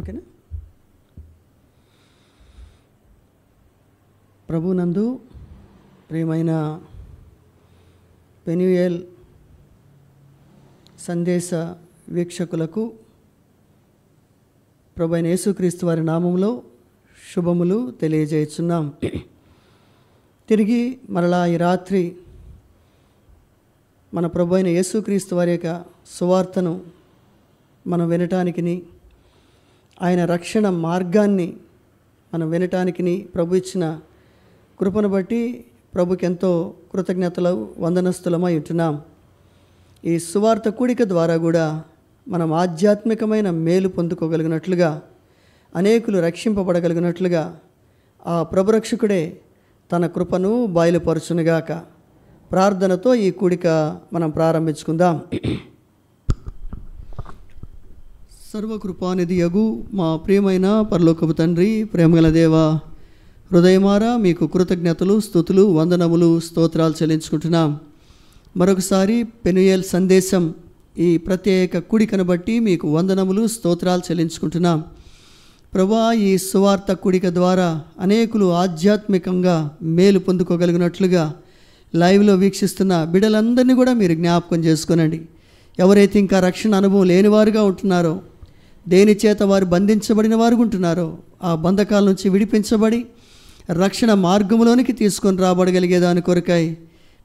ఓకేనా ప్రభునందు ప్రియమైన పెనుయల్ సందేశ వీక్షకులకు ప్రభు అయిన యేసుక్రీస్తు వారి నామంలో శుభములు తెలియజేస్తున్నాం తిరిగి మరలా ఈ రాత్రి మన ప్రభు అయిన యేసుక్రీస్తు వారి యొక్క సువార్తను మనం వినటానికి ఆయన రక్షణ మార్గాన్ని మనం వినటానికి ప్రభు ఇచ్చిన కృపను బట్టి ప్రభుకి ఎంతో కృతజ్ఞతలు వందనస్తులమై ఉంటున్నాం ఈ సువార్త కూడిక ద్వారా కూడా మనం ఆధ్యాత్మికమైన మేలు పొందుకోగలిగినట్లుగా అనేకులు రక్షింపబడగలిగినట్లుగా ఆ ప్రభురక్షకుడే తన కృపను బయలుపరచునుగాక ప్రార్థనతో ఈ కూడిక మనం ప్రారంభించుకుందాం సర్వకృపానిధి యగు మా ప్రియమైన పరలోకపు తండ్రి ప్రేమగల దేవ హృదయమారా మీకు కృతజ్ఞతలు స్థుతులు వందనములు స్తోత్రాలు చెల్లించుకుంటున్నాం మరొకసారి పెనుయల్ సందేశం ఈ ప్రత్యేక కుడికను బట్టి మీకు వందనములు స్తోత్రాలు చెల్లించుకుంటున్నాం ప్రభా ఈ సువార్త కుడిక ద్వారా అనేకులు ఆధ్యాత్మికంగా మేలు పొందుకోగలిగినట్లుగా లైవ్లో వీక్షిస్తున్న బిడలందరినీ కూడా మీరు జ్ఞాపకం చేసుకోనండి ఎవరైతే ఇంకా రక్షణ అనుభవం లేనివారుగా ఉంటున్నారో దేని చేత వారు బంధించబడిన వారు ఉంటున్నారో ఆ బంధకాల నుంచి విడిపించబడి రక్షణ మార్గంలోనికి తీసుకొని రాబడగలిగేదాని కొరకాయి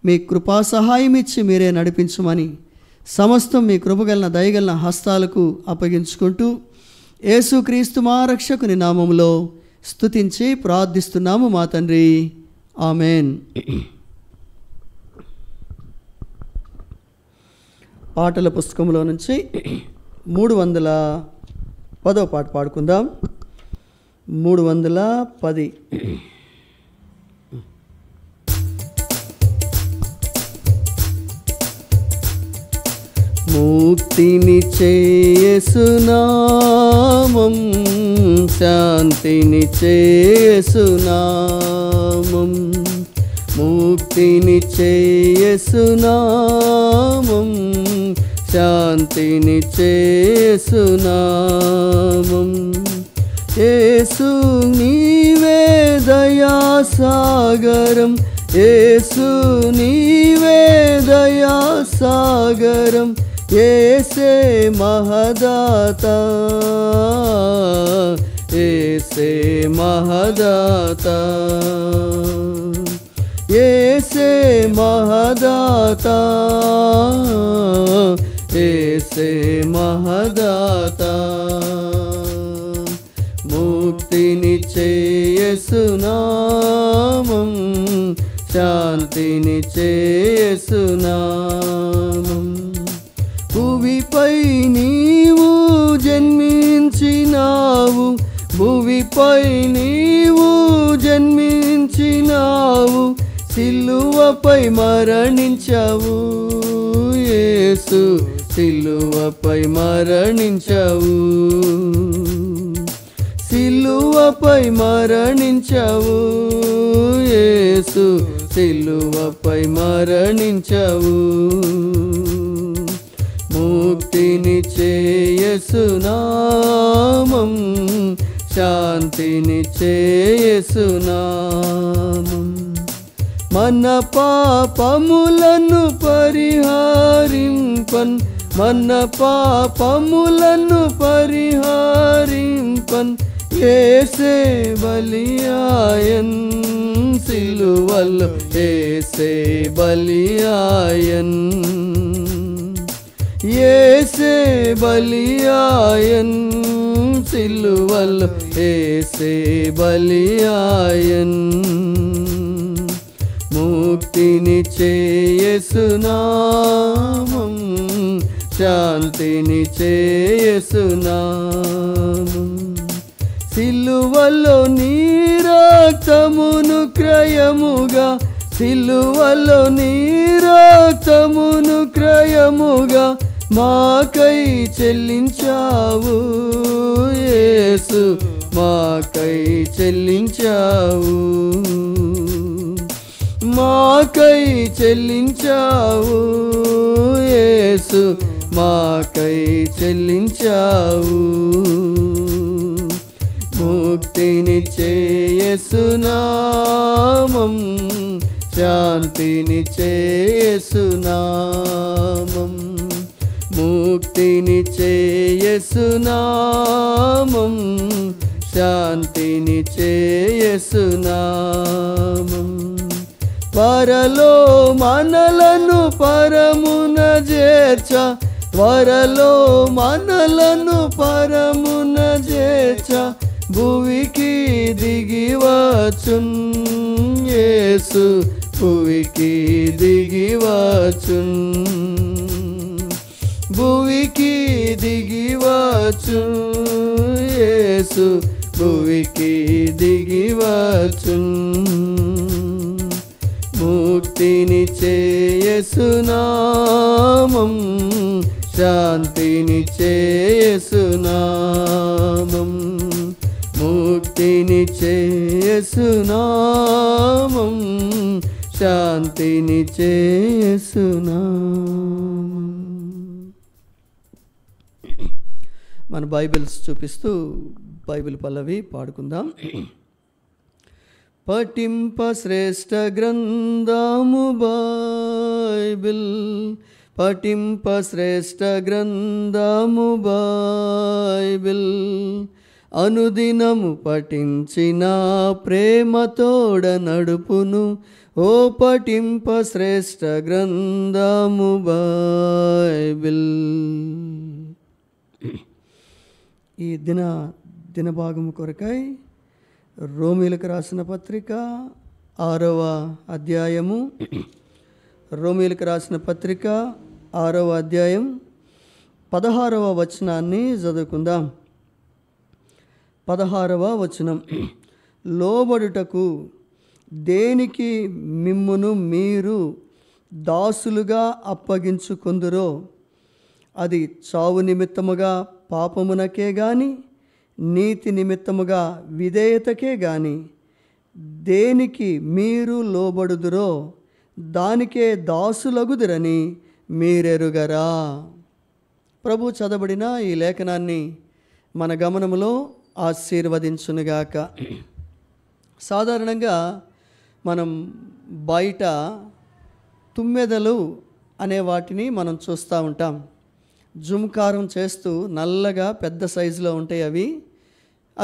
మీ కృపా సహాయం ఇచ్చి మీరే నడిపించమని సమస్తం మీ కృపగలన దయగలన హస్తాలకు అప్పగించుకుంటూ యేసుక్రీస్తు మా రక్షకుని నామంలో స్థుతించి ప్రార్థిస్తున్నాము మా తండ్రి ఆమెన్ పాటల పుస్తకంలో నుంచి మూడు వందల పదో పాట పాడుకుందాం మూడు వందల పది ముక్తిని చేసునామం శాంతిని చేసునామం ముక్తిని చేసునామం शान्तिनि चे नामम् ए सुनिवेदया सागरं ए सुनीवेदया सागरम् एषे महदाता एषे महदाता एषे महदाता ఏ మహదాత ముక్తిని చేసునామం శాంతిని చేసునామం భువిపై నీవు జన్మించినావు భువిపై నీవు జన్మించినావు సిల్లువపై మరణించావు యేసు సిలువపై మరణించవు సిలువపై మరణించవు ఏసు సిలువపై మరణించవు ముక్తిని చేయసునామం శాంతిని చేయసునామం మన పాపములను పరిహారింపన్ మన పాపములను పరిహారింపన్ ఏసే బలియాయన్ సిలువలు ఏసే బలియాయన్ ఏసే బలియాయన్ సిలువలు ఏసే బలియాయన్ ముక్తిని చేయసునామం శాంతిని సిల్లువల్లో సిలువలో నీరాక్తమును క్రయముగా సిలువలో నీరాక్తమును క్రయముగా మాకై చెల్లించావు యేసు మాకై చెల్లించావు మాకై చెల్లించావు యేసు మాకై చెల్లించావు ముక్తిని చేయసునామం శాంతిని చేయసునామం ముక్తిని చేయసునామం శాంతిని చేయసునామం పరలో మనలను పరమున చేర్చ వరలో మనలను పరమున చేచ భువికి దిగివచున్ యేసు భువికి దిగివచున్ భువికి దిగివచ్చు యేసు భువికి దిగివచ్చు మూర్తిని చేయసునామం శాంతిని చేసునామం ముక్తిని చేసునామం శాంతిని చేసునామం మన బైబిల్స్ చూపిస్తూ బైబిల్ పల్లవి పాడుకుందాం పఠింప శ్రేష్ఠ గ్రంథము బైబిల్ గ్రంథము బైబిల్ అనుదినము పఠించిన ప్రేమతోడ నడుపును ఓ శ్రేష్ట గ్రంథము బైబిల్ ఈ దిన దినభాగము కొరకై రోమిలకు రాసిన పత్రిక ఆరవ అధ్యాయము రోమిలకు రాసిన పత్రిక ఆరవ అధ్యాయం పదహారవ వచనాన్ని చదువుకుందాం పదహారవ వచనం లోబడుటకు దేనికి మిమ్మును మీరు దాసులుగా అప్పగించుకుందరో అది చావు నిమిత్తముగా పాపమునకే గాని నీతి నిమిత్తముగా విధేయతకే గాని దేనికి మీరు లోబడుదురో దానికే దాసులగుదిరని మీరెరుగరా ప్రభు చదబడిన ఈ లేఖనాన్ని మన గమనములో ఆశీర్వదించునుగాక సాధారణంగా మనం బయట తుమ్మెదలు అనే వాటిని మనం చూస్తూ ఉంటాం జుమ్కారం చేస్తూ నల్లగా పెద్ద సైజులో ఉంటాయి అవి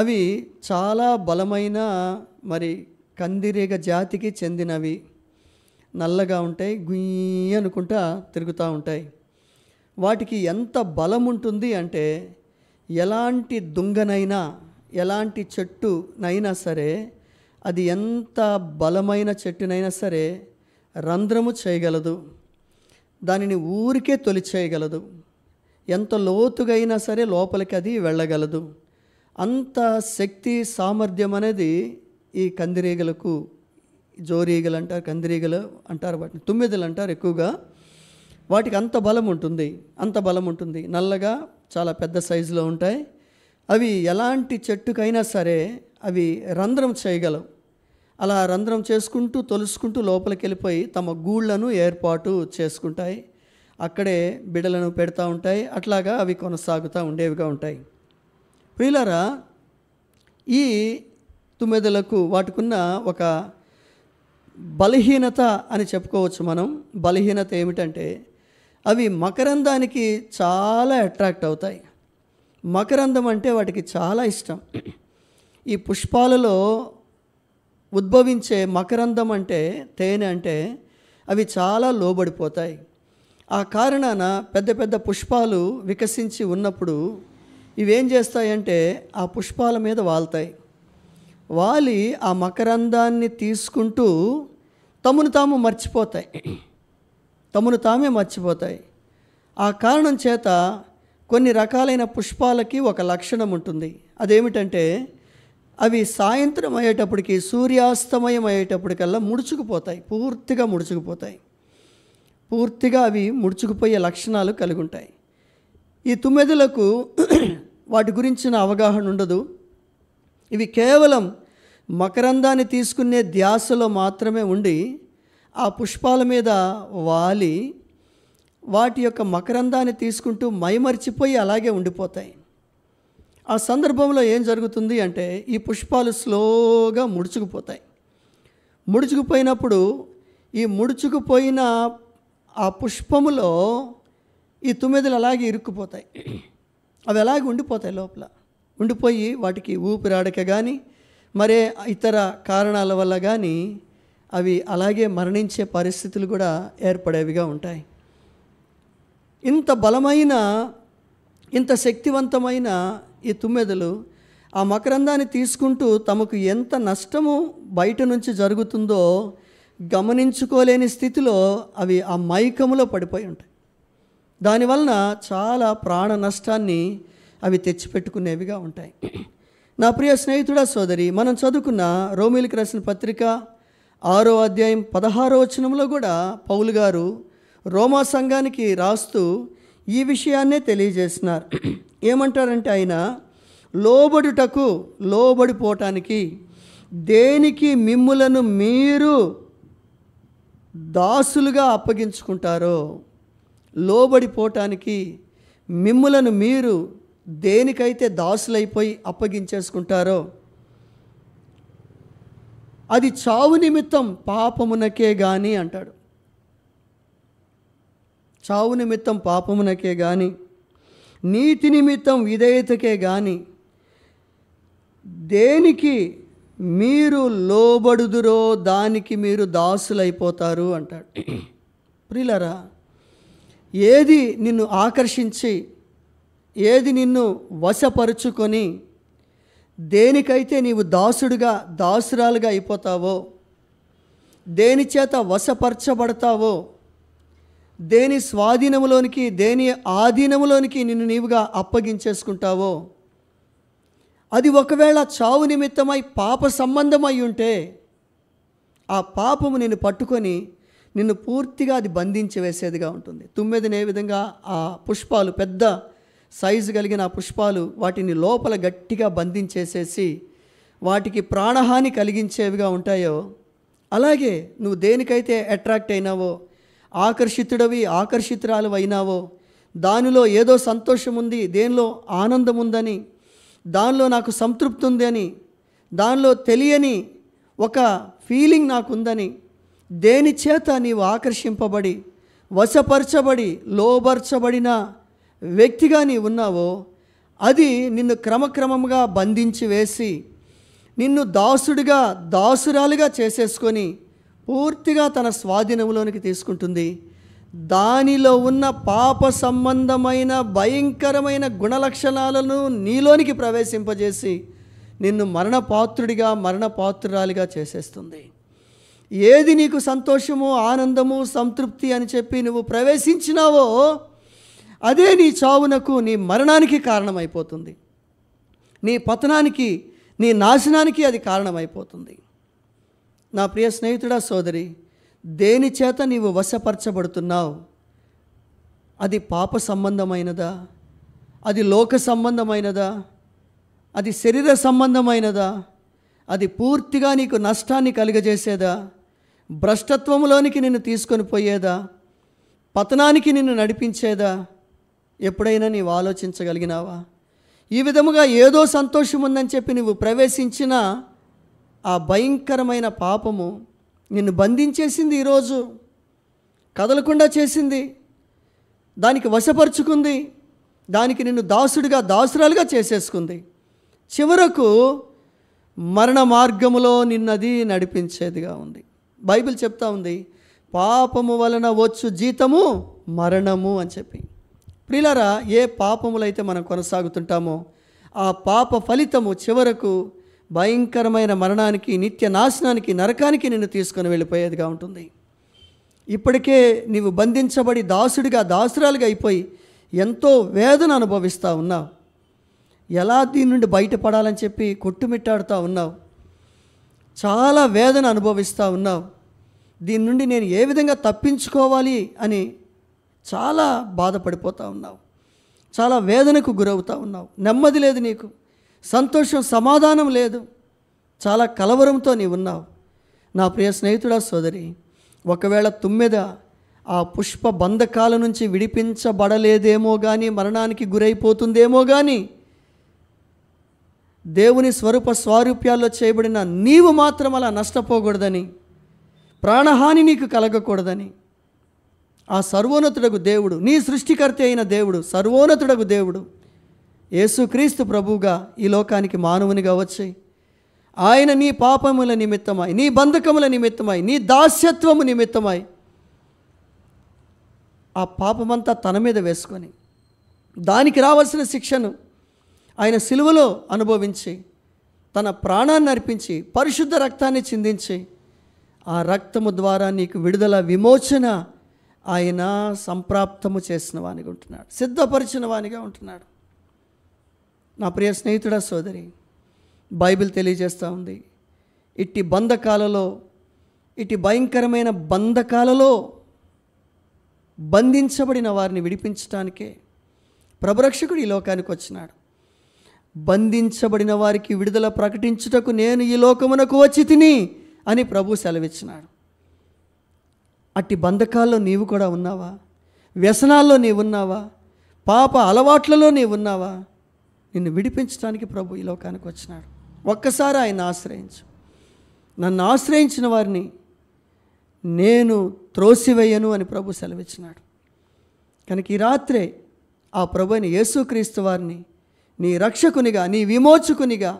అవి చాలా బలమైన మరి కందిరీగ జాతికి చెందినవి నల్లగా ఉంటాయి గుయ్యి అనుకుంటా తిరుగుతూ ఉంటాయి వాటికి ఎంత బలం ఉంటుంది అంటే ఎలాంటి దుంగనైనా ఎలాంటి చెట్టునైనా సరే అది ఎంత బలమైన చెట్టునైనా సరే రంధ్రము చేయగలదు దానిని ఊరికే తొలి చేయగలదు ఎంత లోతుగైనా సరే లోపలికి అది వెళ్ళగలదు అంత శక్తి సామర్థ్యం అనేది ఈ కందిరీగలకు జోరీగలు అంటారు కందిరీగలు అంటారు వాటిని తుమ్మిదలు అంటారు ఎక్కువగా వాటికి అంత బలం ఉంటుంది అంత బలం ఉంటుంది నల్లగా చాలా పెద్ద సైజులో ఉంటాయి అవి ఎలాంటి చెట్టుకైనా సరే అవి రంధ్రం చేయగలవు అలా రంధ్రం చేసుకుంటూ తొలుసుకుంటూ లోపలికి వెళ్ళిపోయి తమ గూళ్ళను ఏర్పాటు చేసుకుంటాయి అక్కడే బిడలను పెడతా ఉంటాయి అట్లాగా అవి కొనసాగుతూ ఉండేవిగా ఉంటాయి ప్రియులారా ఈ తుమ్మెదలకు వాటికున్న ఒక బలహీనత అని చెప్పుకోవచ్చు మనం బలహీనత ఏమిటంటే అవి మకరందానికి చాలా అట్రాక్ట్ అవుతాయి మకరందం అంటే వాటికి చాలా ఇష్టం ఈ పుష్పాలలో ఉద్భవించే మకరందం అంటే తేనె అంటే అవి చాలా లోబడిపోతాయి ఆ కారణాన పెద్ద పెద్ద పుష్పాలు వికసించి ఉన్నప్పుడు ఇవేం చేస్తాయంటే ఆ పుష్పాల మీద వాళ్తాయి వాలి ఆ మకరందాన్ని తీసుకుంటూ తమను తాము మర్చిపోతాయి తమను తామే మర్చిపోతాయి ఆ కారణం చేత కొన్ని రకాలైన పుష్పాలకి ఒక లక్షణం ఉంటుంది అదేమిటంటే అవి సాయంత్రం అయ్యేటప్పటికి సూర్యాస్తమయం అయ్యేటప్పటికల్లా ముడుచుకుపోతాయి పూర్తిగా ముడుచుకుపోతాయి పూర్తిగా అవి ముడుచుకుపోయే లక్షణాలు కలిగి ఉంటాయి ఈ తుమ్మెదులకు వాటి గురించిన అవగాహన ఉండదు ఇవి కేవలం మకరందాన్ని తీసుకునే ధ్యాసలో మాత్రమే ఉండి ఆ పుష్పాల మీద వాలి వాటి యొక్క మకరందాన్ని తీసుకుంటూ మైమరిచిపోయి అలాగే ఉండిపోతాయి ఆ సందర్భంలో ఏం జరుగుతుంది అంటే ఈ పుష్పాలు స్లోగా ముడుచుకుపోతాయి ముడుచుకుపోయినప్పుడు ఈ ముడుచుకుపోయిన ఆ పుష్పములో ఈ తుమ్మెదలు అలాగే ఇరుక్కుపోతాయి అవి ఎలాగే ఉండిపోతాయి లోపల ఉండిపోయి వాటికి ఊపిరాడక కానీ మరే ఇతర కారణాల వల్ల కానీ అవి అలాగే మరణించే పరిస్థితులు కూడా ఏర్పడేవిగా ఉంటాయి ఇంత బలమైన ఇంత శక్తివంతమైన ఈ తుమ్మెదలు ఆ మకరందాన్ని తీసుకుంటూ తమకు ఎంత నష్టము బయట నుంచి జరుగుతుందో గమనించుకోలేని స్థితిలో అవి ఆ మైకములో పడిపోయి ఉంటాయి దానివలన చాలా ప్రాణ నష్టాన్ని అవి తెచ్చిపెట్టుకునేవిగా ఉంటాయి నా ప్రియ స్నేహితుడా సోదరి మనం చదువుకున్న రోమిలికి రాసిన పత్రిక ఆరో అధ్యాయం పదహారో వచనంలో కూడా పౌలు గారు రోమా సంఘానికి రాస్తూ ఈ విషయాన్నే తెలియజేస్తున్నారు ఏమంటారంటే ఆయన లోబడుటకు లోబడిపోవటానికి దేనికి మిమ్ములను మీరు దాసులుగా అప్పగించుకుంటారో లోబడిపోవటానికి మిమ్ములను మీరు దేనికైతే దాసులైపోయి అప్పగించేసుకుంటారో అది చావు నిమిత్తం పాపమునకే కానీ అంటాడు చావు నిమిత్తం పాపమునకే కానీ నీతి నిమిత్తం విధేయతకే కానీ దేనికి మీరు లోబడుదురో దానికి మీరు దాసులైపోతారు అంటాడు ప్రిలరా ఏది నిన్ను ఆకర్షించి ఏది నిన్ను వశపరుచుకొని దేనికైతే నీవు దాసుడుగా దాసురాలుగా అయిపోతావో దేని చేత వశపరచబడతావో దేని స్వాధీనములోనికి దేని ఆధీనములోనికి నిన్ను నీవుగా అప్పగించేసుకుంటావో అది ఒకవేళ చావు నిమిత్తమై పాప సంబంధమై ఉంటే ఆ పాపము నిన్ను పట్టుకొని నిన్ను పూర్తిగా అది బంధించి వేసేదిగా ఉంటుంది తుమ్మెదిని విధంగా ఆ పుష్పాలు పెద్ద సైజు కలిగిన పుష్పాలు వాటిని లోపల గట్టిగా బంధించేసేసి వాటికి ప్రాణహాని కలిగించేవిగా ఉంటాయో అలాగే నువ్వు దేనికైతే అట్రాక్ట్ అయినావో ఆకర్షితుడవి ఆకర్షితురాలు అయినావో దానిలో ఏదో సంతోషం ఉంది దేనిలో ఆనందం ఉందని దానిలో నాకు సంతృప్తి ఉంది అని దానిలో తెలియని ఒక ఫీలింగ్ నాకుందని దేని చేత నీవు ఆకర్షింపబడి వశపరచబడి లోబర్చబడిన వ్యక్తిగా నీ ఉన్నావో అది నిన్ను క్రమక్రమంగా బంధించి వేసి నిన్ను దాసుడిగా దాసురాలుగా చేసేసుకొని పూర్తిగా తన స్వాధీనంలోనికి తీసుకుంటుంది దానిలో ఉన్న పాప సంబంధమైన భయంకరమైన గుణలక్షణాలను నీలోనికి ప్రవేశింపజేసి నిన్ను మరణపాత్రుడిగా మరణపాత్రురాలిగా చేసేస్తుంది ఏది నీకు సంతోషము ఆనందము సంతృప్తి అని చెప్పి నువ్వు ప్రవేశించినావో అదే నీ చావునకు నీ మరణానికి కారణమైపోతుంది నీ పతనానికి నీ నాశనానికి అది కారణమైపోతుంది నా ప్రియ స్నేహితుడా సోదరి దేని చేత నీవు వశపరచబడుతున్నావు అది పాప సంబంధమైనదా అది లోక సంబంధమైనదా అది శరీర సంబంధమైనదా అది పూర్తిగా నీకు నష్టాన్ని కలిగజేసేదా భ్రష్టత్వంలోనికి నిన్ను తీసుకొని పోయేదా పతనానికి నిన్ను నడిపించేదా ఎప్పుడైనా నీవు ఆలోచించగలిగినావా ఈ విధముగా ఏదో సంతోషం ఉందని చెప్పి నువ్వు ప్రవేశించిన ఆ భయంకరమైన పాపము నిన్ను బంధించేసింది ఈరోజు కదలకుండా చేసింది దానికి వశపరుచుకుంది దానికి నిన్ను దాసుడిగా దాసురాలుగా చేసేసుకుంది చివరకు మరణ మార్గములో నిన్నది నడిపించేదిగా ఉంది బైబిల్ చెప్తా ఉంది పాపము వలన వచ్చు జీతము మరణము అని చెప్పి ప్రిలరా ఏ పాపములైతే మనం కొనసాగుతుంటామో ఆ పాప ఫలితము చివరకు భయంకరమైన మరణానికి నిత్య నాశనానికి నరకానికి నిన్ను తీసుకొని వెళ్ళిపోయేదిగా ఉంటుంది ఇప్పటికే నీవు బంధించబడి దాసుడిగా దాసురాలుగా అయిపోయి ఎంతో వేదన అనుభవిస్తూ ఉన్నావు ఎలా దీని నుండి బయటపడాలని చెప్పి కొట్టుమిట్టాడుతూ ఉన్నావు చాలా వేదన అనుభవిస్తూ ఉన్నావు దీని నుండి నేను ఏ విధంగా తప్పించుకోవాలి అని చాలా బాధపడిపోతూ ఉన్నావు చాలా వేదనకు గురవుతూ ఉన్నావు నెమ్మది లేదు నీకు సంతోషం సమాధానం లేదు చాలా కలవరంతో నీ ఉన్నావు నా ప్రియ స్నేహితుడా సోదరి ఒకవేళ తుమ్మెద ఆ పుష్ప బంధకాల నుంచి విడిపించబడలేదేమో కానీ మరణానికి గురైపోతుందేమో కానీ దేవుని స్వరూప స్వారూప్యాల్లో చేయబడిన నీవు మాత్రం అలా నష్టపోకూడదని ప్రాణహాని నీకు కలగకూడదని ఆ సర్వోన్నతుడకు దేవుడు నీ సృష్టికర్త అయిన దేవుడు సర్వోన్నతుడకు దేవుడు యేసుక్రీస్తు ప్రభువుగా ఈ లోకానికి మానవునిగా వచ్చాయి ఆయన నీ పాపముల నిమిత్తమై నీ బంధకముల నిమిత్తమై నీ దాస్యత్వము నిమిత్తమై ఆ పాపమంతా తన మీద వేసుకొని దానికి రావాల్సిన శిక్షను ఆయన సిలువలో అనుభవించి తన ప్రాణాన్ని అర్పించి పరిశుద్ధ రక్తాన్ని చిందించి ఆ రక్తము ద్వారా నీకు విడుదల విమోచన ఆయన సంప్రాప్తము చేసిన వానిగా ఉంటున్నాడు సిద్ధపరిచిన వానిగా ఉంటున్నాడు నా ప్రియ స్నేహితుడా సోదరి బైబిల్ తెలియజేస్తూ ఉంది ఇట్టి బంధకాలలో ఇట్టి భయంకరమైన బంధకాలలో బంధించబడిన వారిని విడిపించటానికే ప్రభరక్షకుడు ఈ లోకానికి వచ్చినాడు బంధించబడిన వారికి విడుదల ప్రకటించుటకు నేను ఈ లోకమునకు వచ్చి తిని అని ప్రభు సెలవిచ్చినాడు అట్టి బంధకాల్లో నీవు కూడా ఉన్నావా వ్యసనాల్లో నీవు ఉన్నావా పాప అలవాట్లలో నీవు ఉన్నావా నిన్ను విడిపించడానికి ప్రభు ఈ లోకానికి వచ్చినాడు ఒక్కసారి ఆయన ఆశ్రయించు నన్ను ఆశ్రయించిన వారిని నేను త్రోసివేయను అని ప్రభు సెలవిచ్చినాడు కనుక ఈ రాత్రే ఆ ప్రభుని యేసుక్రీస్తు వారిని నీ రక్షకునిగా నీ విమోచకునిగా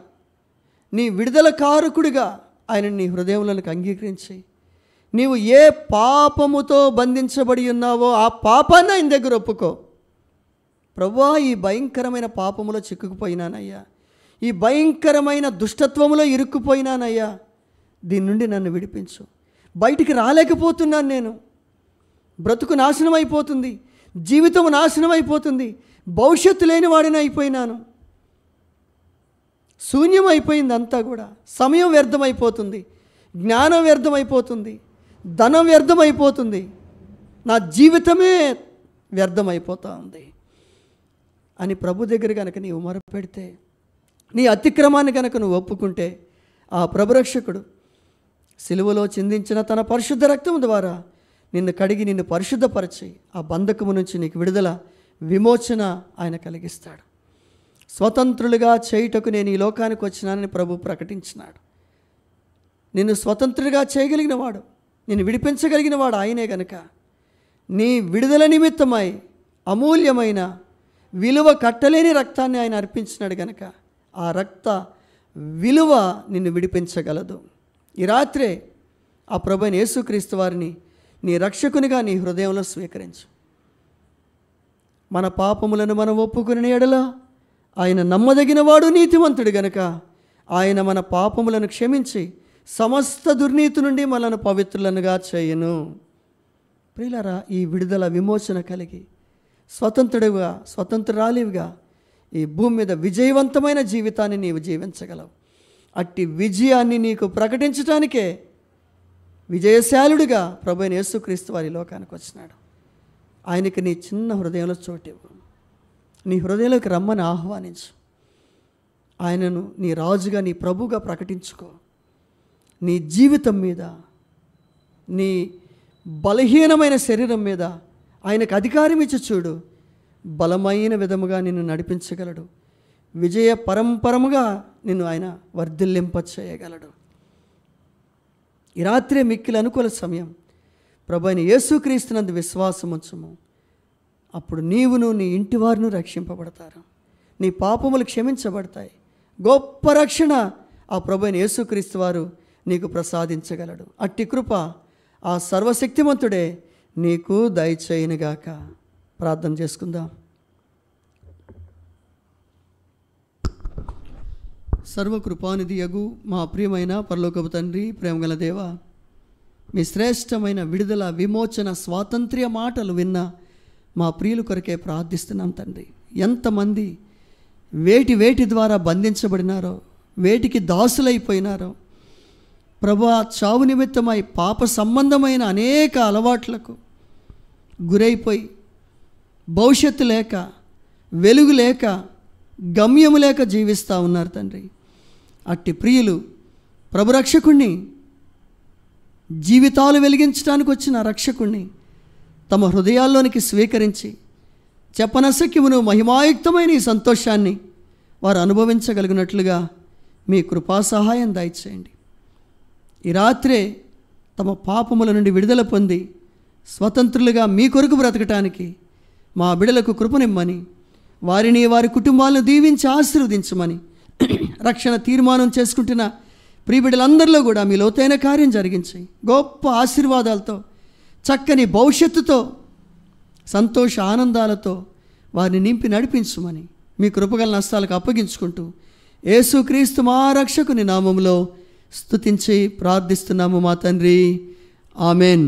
నీ విడుదల కారకుడిగా ఆయన నీ హృదయంలోకి అంగీకరించి నీవు ఏ పాపముతో బంధించబడి ఉన్నావో ఆ పాపాన్ని ఆయన దగ్గర ఒప్పుకో ప్రభా ఈ భయంకరమైన పాపములో చిక్కుకుపోయినానయ్యా ఈ భయంకరమైన దుష్టత్వములో ఇరుక్కుపోయినానయ్యా దీని నుండి నన్ను విడిపించు బయటికి రాలేకపోతున్నాను నేను బ్రతుకు నాశనం అయిపోతుంది జీవితం నాశనం అయిపోతుంది భవిష్యత్తు లేని వాడిని అయిపోయినాను శూన్యం అయిపోయింది అంతా కూడా సమయం వ్యర్థమైపోతుంది జ్ఞానం వ్యర్థమైపోతుంది ధనం వ్యర్థమైపోతుంది నా జీవితమే వ్యర్థమైపోతూ ఉంది అని ప్రభు దగ్గర కనుక నీవు మొరపెడితే నీ అతిక్రమాన్ని కనుక నువ్వు ఒప్పుకుంటే ఆ ప్రభురక్షకుడు సిలువలో చిందించిన తన పరిశుద్ధ రక్తం ద్వారా నిన్ను కడిగి నిన్ను పరిశుద్ధపరిచి ఆ బంధకము నుంచి నీకు విడుదల విమోచన ఆయన కలిగిస్తాడు స్వతంత్రులుగా చేయుటకు నేను ఈ లోకానికి వచ్చినానని ప్రభు ప్రకటించినాడు నిన్ను స్వతంత్రులుగా చేయగలిగిన వాడు నేను విడిపించగలిగిన వాడు ఆయనే కనుక నీ విడుదల నిమిత్తమై అమూల్యమైన విలువ కట్టలేని రక్తాన్ని ఆయన అర్పించినాడు గనక ఆ రక్త విలువ నిన్ను విడిపించగలదు ఈ రాత్రే ఆ ప్రభుని యేసుక్రీస్తు వారిని నీ రక్షకునిగా నీ హృదయంలో స్వీకరించు మన పాపములను మనం ఒప్పుకుని ఎడల ఆయన నమ్మదగినవాడు నీతివంతుడు గనక ఆయన మన పాపములను క్షమించి సమస్త దుర్నీతి నుండి మనల్ని పవిత్రులనుగా చేయను ప్రియులరా ఈ విడుదల విమోచన కలిగి స్వతంత్రుడుగా స్వతంత్రాలివిగా ఈ భూమి మీద విజయవంతమైన జీవితాన్ని నీవు జీవించగలవు అట్టి విజయాన్ని నీకు ప్రకటించడానికే విజయశాలుడిగా ప్రభు యేసుక్రీస్తు వారి లోకానికి వచ్చినాడు ఆయనకి నీ చిన్న హృదయంలో చోటు ఇవ్వు నీ హృదయంలోకి రమ్మని ఆహ్వానించు ఆయనను నీ రాజుగా నీ ప్రభుగా ప్రకటించుకో నీ జీవితం మీద నీ బలహీనమైన శరీరం మీద ఆయనకు అధికారం ఇచ్చి చూడు బలమైన విధముగా నిన్ను నడిపించగలడు విజయ పరంపరముగా నిన్ను ఆయన వర్ధిల్లింప చేయగలడు ఈ రాత్రి మిక్కిలి అనుకూల సమయం ప్రభు అయిన యేసుక్రీస్తునందు విశ్వాసం ఉంచము అప్పుడు నీవును నీ వారిను రక్షింపబడతారు నీ పాపములు క్షమించబడతాయి గొప్ప రక్షణ ఆ ప్రభు అయిన యేసుక్రీస్తు వారు నీకు ప్రసాదించగలడు అట్టి కృప ఆ సర్వశక్తిమంతుడే నీకు దయచేయనుగాక ప్రార్థన చేసుకుందాం సర్వకృపానిధి యగు మా ప్రియమైన పరలోకపు తండ్రి ప్రేమగల దేవ మీ శ్రేష్టమైన విడుదల విమోచన స్వాతంత్ర్య మాటలు విన్న మా ప్రియులు కొరకే ప్రార్థిస్తున్నాం తండ్రి ఎంతమంది వేటి వేటి ద్వారా బంధించబడినారో వేటికి దాసులైపోయినారో ప్రభు ఆ చావు నిమిత్తమై పాప సంబంధమైన అనేక అలవాట్లకు గురైపోయి భవిష్యత్తు లేక వెలుగు లేక గమ్యము లేక జీవిస్తూ ఉన్నారు తండ్రి అట్టి ప్రియులు ప్రభు రక్షకుణ్ణి జీవితాలు వెలిగించడానికి వచ్చిన రక్షకుణ్ణి తమ హృదయాల్లోనికి స్వీకరించి చెప్పనసక్యమును మహిమాయుక్తమైన ఈ సంతోషాన్ని వారు అనుభవించగలిగినట్లుగా మీ కృపా సహాయం దయచేయండి ఈ రాత్రే తమ పాపముల నుండి విడుదల పొంది స్వతంత్రులుగా మీ కొరకు బ్రతకటానికి మా బిడలకు కృపనిమ్మని వారిని వారి కుటుంబాలను దీవించి ఆశీర్వదించమని రక్షణ తీర్మానం చేసుకుంటున్న ప్రియబిడలందరిలో కూడా మీ లోతైన కార్యం జరిగించి గొప్ప ఆశీర్వాదాలతో చక్కని భవిష్యత్తుతో సంతోష ఆనందాలతో వారిని నింపి నడిపించమని మీ కృపగల నష్టాలకు అప్పగించుకుంటూ యేసుక్రీస్తు మా రక్షకుని నామంలో స్థుతించి ప్రార్థిస్తున్నాము మా తండ్రి ఆమెన్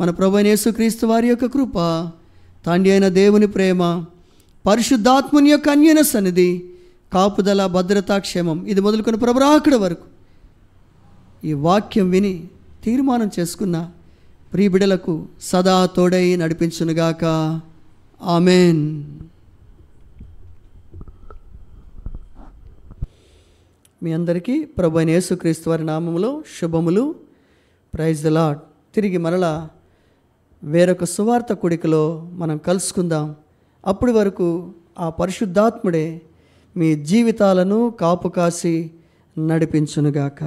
మన ప్రభు యేసుక్రీస్తు వారి యొక్క కృప తండ్రి అయిన దేవుని ప్రేమ పరిశుద్ధాత్ముని యొక్క అన్యన సన్నిధి కాపుదల భద్రతా క్షేమం ఇది మొదలుకొని ప్రభురాకుడ వరకు ఈ వాక్యం విని తీర్మానం చేసుకున్న ప్రియబిడలకు సదా తోడై నడిపించునుగాక ఆమెన్ మీ అందరికీ ప్రభు నేసు యేసుక్రీస్తు వారి నామములో శుభములు ప్రైజ్ ద తిరిగి మరలా వేరొక సువార్త కొడికలో మనం కలుసుకుందాం అప్పటి వరకు ఆ పరిశుద్ధాత్ముడే మీ జీవితాలను కాపు కాసి నడిపించునుగాక